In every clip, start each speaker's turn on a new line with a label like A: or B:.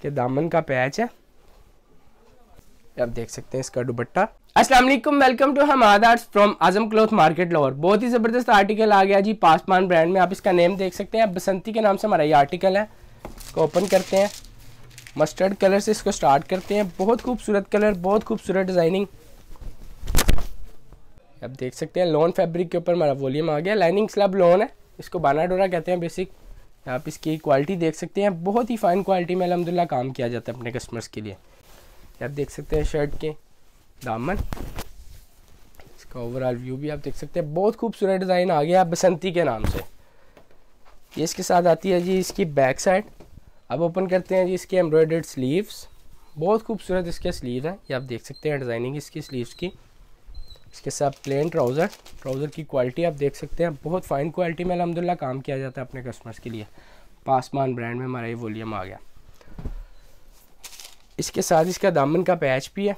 A: इसके दामन का पैच है आप देख सकते हैं इसका दुपट्टा अस्सलाम वालेकुम वेलकम टू हम आदार्स from Azam cloth market Lahore बहुत ही ज़बरदस्त आर्टिकल आ गया जी पासमान ब्रांड में आप इसका नेम देख सकते हैं बसंती के नाम से हमारा ये आर्टिकल है इसको ओपन करते हैं मस्टर्ड कलर से इसको स्टार्ट करते हैं बहुत खूबसूरत कलर बहुत खूबसूरत डिज़ाइनिंग आप देख सकते हैं लॉन फैब्रिक के ऊपर हमारा वॉल्यूम आ गया लाइनिंग स्लब लॉन है इसको बाना डोरा कहते हैं बेसिक आप इसकी क्वालिटी देख सकते हैं बहुत ही फ़ाइन क्वालिटी में अलहमदिल्ला काम किया जाता है अपने कस्टमर्स के लिए आप देख सकते हैं शर्ट के दामन इसका ओवरऑल व्यू भी आप देख सकते हैं बहुत खूबसूरत डिज़ाइन आ गया बसंती के नाम से ये इसके साथ आती है जी इसकी बैक साइड अब ओपन करते हैं जी इसके एम्ब्रॉयडर्ड स्लीव्स बहुत खूबसूरत इसके स्लीव है ये आप देख सकते हैं डिज़ाइनिंग इसकी स्लीव्स की इसके साथ प्लेन ट्राउज़र ट्राउज़र की क्वालिटी आप देख सकते हैं बहुत फ़ाइन क्वालिटी में अलहमदिल्ला काम किया जाता है अपने कस्टमर्स के लिए पासमान ब्रांड में हमारा ये वॉल्यूम आ गया इसके साथ इसका दामन का पैच भी है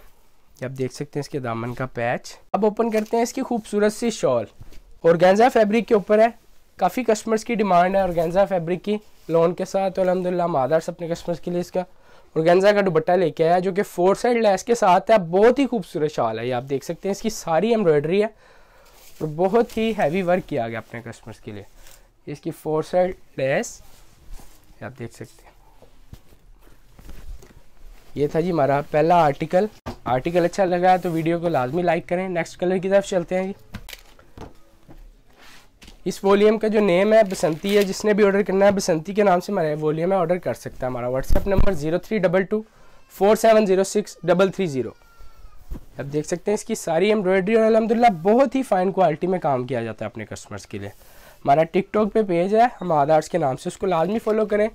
A: आप देख सकते हैं इसके दामन का पैच अब ओपन करते हैं इसकी खूबसूरत सी शॉल गेंजा फैब्रिक के ऊपर है काफ़ी कस्टमर्स की डिमांड है गेंजा फैब्रिक की लोन के साथ तो अलहमदिल्ला मादर्स अपने कस्टमर्स के लिए इसका और गेंजा का दुपट्टा लेके आया जो कि फोर साइड लेस के साथ है बहुत ही खूबसूरत शॉल है ये आप देख सकते हैं इसकी सारी एम्ब्रॉयडरी है और बहुत ही हैवी वर्क किया गया अपने कस्टमर्स के लिए इसकी फोर साइड लेस आप देख सकते हैं ये था जी हमारा पहला आर्टिकल आर्टिकल अच्छा लगा तो वीडियो को लाजमी लाइक करें नेक्स्ट कलर की तरफ चलते हैं जी इस वॉलीम का जो नेम है बसंती है जिसने भी ऑर्डर करना है बसंती के नाम से हमारा वॉलीम है ऑर्डर कर सकता है हमारा WhatsApp number zero three double two four seven zero six double three zero अब देख सकते हैं इसकी सारी एम्ब्रॉयडरी और अलहमदिल्ला बहुत ही फाइन क्वालिटी में काम किया जाता है अपने कस्टमर्स के लिए हमारा टिकटॉक पे पेज है हम आधार्स के नाम से उसको लाजमी फॉलो करें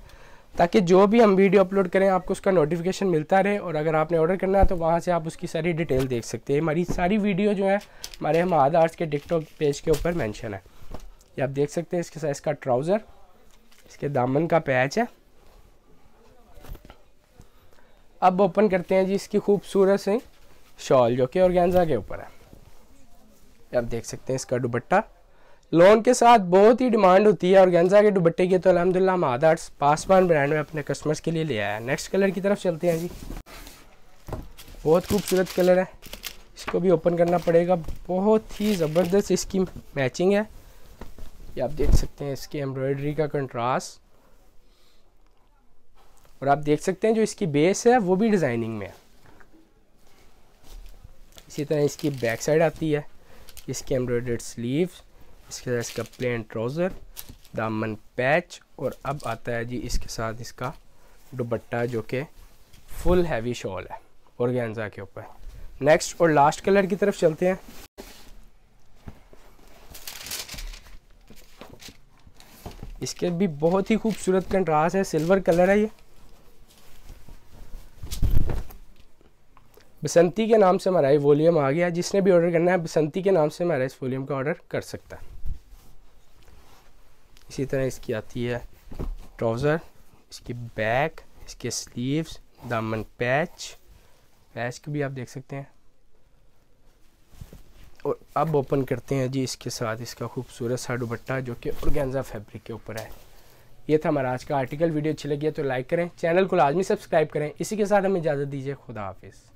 A: ताकि जो भी हम वीडियो अपलोड करें आपको उसका नोटिफिकेशन मिलता रहे और अगर आपने ऑर्डर करना है तो वहाँ से आप उसकी सारी डिटेल देख सकते हैं हमारी सारी वीडियो जो है हमारे हम आधार्स के टिकटॉक पेज के ऊपर मैंशन है ये आप देख सकते हैं इसके साइज का ट्राउज़र इसके दामन का पैच है अब ओपन करते हैं जी इसकी खूबसूरत सी शॉल जो कि ऑर्गेन्जा के ऊपर है आप देख सकते हैं इसका दुबट्टा लोन के साथ बहुत ही डिमांड होती है और गेंजा के दुबट्टे की तो अलहमदिल्ला हम पासवान ब्रांड में अपने कस्टमर्स के लिए ले आया है नेक्स्ट कलर की तरफ चलते हैं जी बहुत खूबसूरत कलर है इसको भी ओपन करना पड़ेगा बहुत ही ज़बरदस्त इसकी मैचिंग है ये आप देख सकते हैं इसकी एम्ब्रॉयडरी का कंट्रास्ट और आप देख सकते हैं जो इसकी बेस है वो भी डिज़ाइनिंग में है इसी तरह इसकी बैक साइड आती है इसके एम्ब्रॉयडर्ड स्लीव इसके साथ इसका प्लेन ट्राउज़र दामन पैच और अब आता है जी इसके साथ इसका दुपट्टा जो कि फुल हैवी शॉल है और के ऊपर नेक्स्ट और लास्ट कलर की तरफ चलते हैं इसके भी बहुत ही खूबसूरत कंट्रास है सिल्वर कलर है ये बसंती के नाम से हमारा ये वॉल्यूम आ गया जिसने भी ऑर्डर करना है बसंती के नाम से हमारा इस वॉल्यूम का ऑर्डर कर सकता है इसी तरह इसकी आती है ट्राउज़र इसकी बैक इसके स्लीव्स दामन पैच पैच को भी आप देख सकते हैं और अब ओपन करते हैं जी इसके साथ इसका खूबसूरत सा दुबट्टा जो कि औरगेंजा फैब्रिक के ऊपर है ये था हमारा आज का आर्टिकल वीडियो अच्छी लगी है तो लाइक करें चैनल को लाजमी सब्सक्राइब करें इसी के साथ हमें इजाज़त दीजिए खुदा हाफिज़